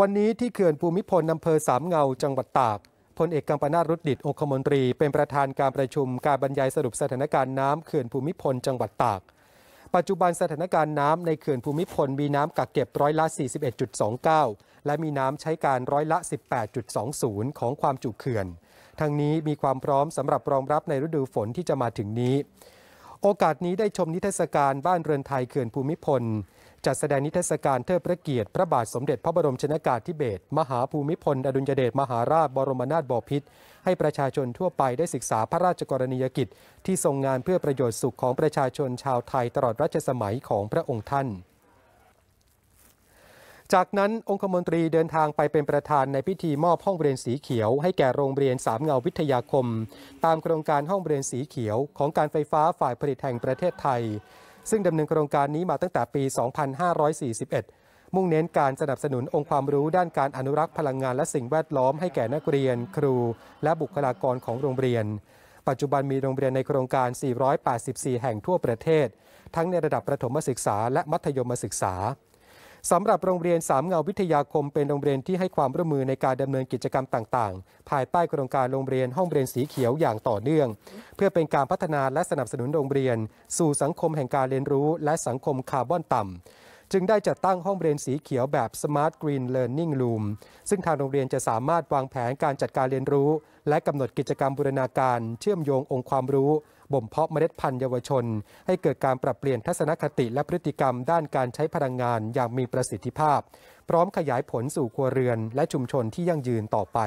วันนี้ที่เขื่อนภูมิพล อำเภอสามเงา จังหวัดตาก พลเอกกัมปนาตรุดิตองคมนตรี เป็นประธานการประชุม การบรรยายสรุปสถานการณ์น้ำเขื่อนภูมิพล จังหวัดตาก ปัจจุบันสถานการณ์น้ำในเขื่อนภูมิพล มีน้ำกักเก็บร้อยละ 41.29 และมีน้ำใช้การร้อยละ 18.20 ของความจุเขื่อน ทั้งนี้มีความพร้อมสำหรับรองรับในฤดูฝนที่จะมาถึงนี้ โอกาสนี้ได้ชมนิทรรศการบ้านเรือนไทยเขื่อนภูมิพลจัดแสดงนิทรรศการเทิดพระเกียรติพระบาทสมเด็จพระบรมชนากาธิเบศรมหาภูมิพล อดุลยเดชมหาราชบรมนาถบพิตรให้ประชาชนทั่วไปได้ศึกษาพระราชกรณียกิจ ที่ทรงงานเพื่อประโยชน์สุขของประชาชนชาวไทยตลอดรัชสมัยของพระองค์ท่าน จากนั้นองคมนตรีเดินทางไปเป็นประธานในพิธีมอบห้องเรียนสีเขียวให้แก่โรงเรียนสามเงาวิทยาคม ตามโครงการห้องเรียนสีเขียวของการไฟฟ้าฝ่ายผลิตแห่งประเทศไทยซึ่งดำเนินโครงการนี้มาตั้งแต่ปี 2541 มุ่งเน้นการสนับสนุนองค์ความรู้ด้านการอนุรักษ์พลังงานและสิ่งแวดล้อมให้แก่นักเรียน ครู และบุคลากรของโรงเรียน ปัจจุบันมีโรงเรียนในโครงการ 484 แห่งทั่วประเทศ ทั้งในระดับประถมศึกษาและมัธยมศึกษาสำหรับโรงเรียนสามเงาวิทยาคมเป็นโรงเรียนที่ให้ความร่วมมือในการดำเนินกิจกรรมต่าง ๆ ภายใต้โครงการโรงเรียนห้องเรียนสีเขียวอย่างต่อเนื่อง เพื่อเป็นการพัฒนาและสนับสนุนโรงเรียน สู่สังคมแห่งการเรียนรู้ และสังคมคาร์บอนต่ำจึงได้จัดตั้งห้องเรียนสีเขียวแบบ Smart Green Learning Room ซึ่งทางโรงเรียนจะสามารถวางแผนการจัดการเรียนรู้ และกำหนดกิจกรรมบูรณาการ เชื่อมโยงองค์ความรู้บ่มเพาะเมล็ดพันธุ์เยาวชน ให้เกิดการปรับเปลี่ยนทัศนคติและพฤติกรรมด้านการใช้พลังงานอย่างมีประสิทธิภาพ พร้อมขยายผลสู่ครัวเรือนและชุมชนที่ยั่งยืนต่อไป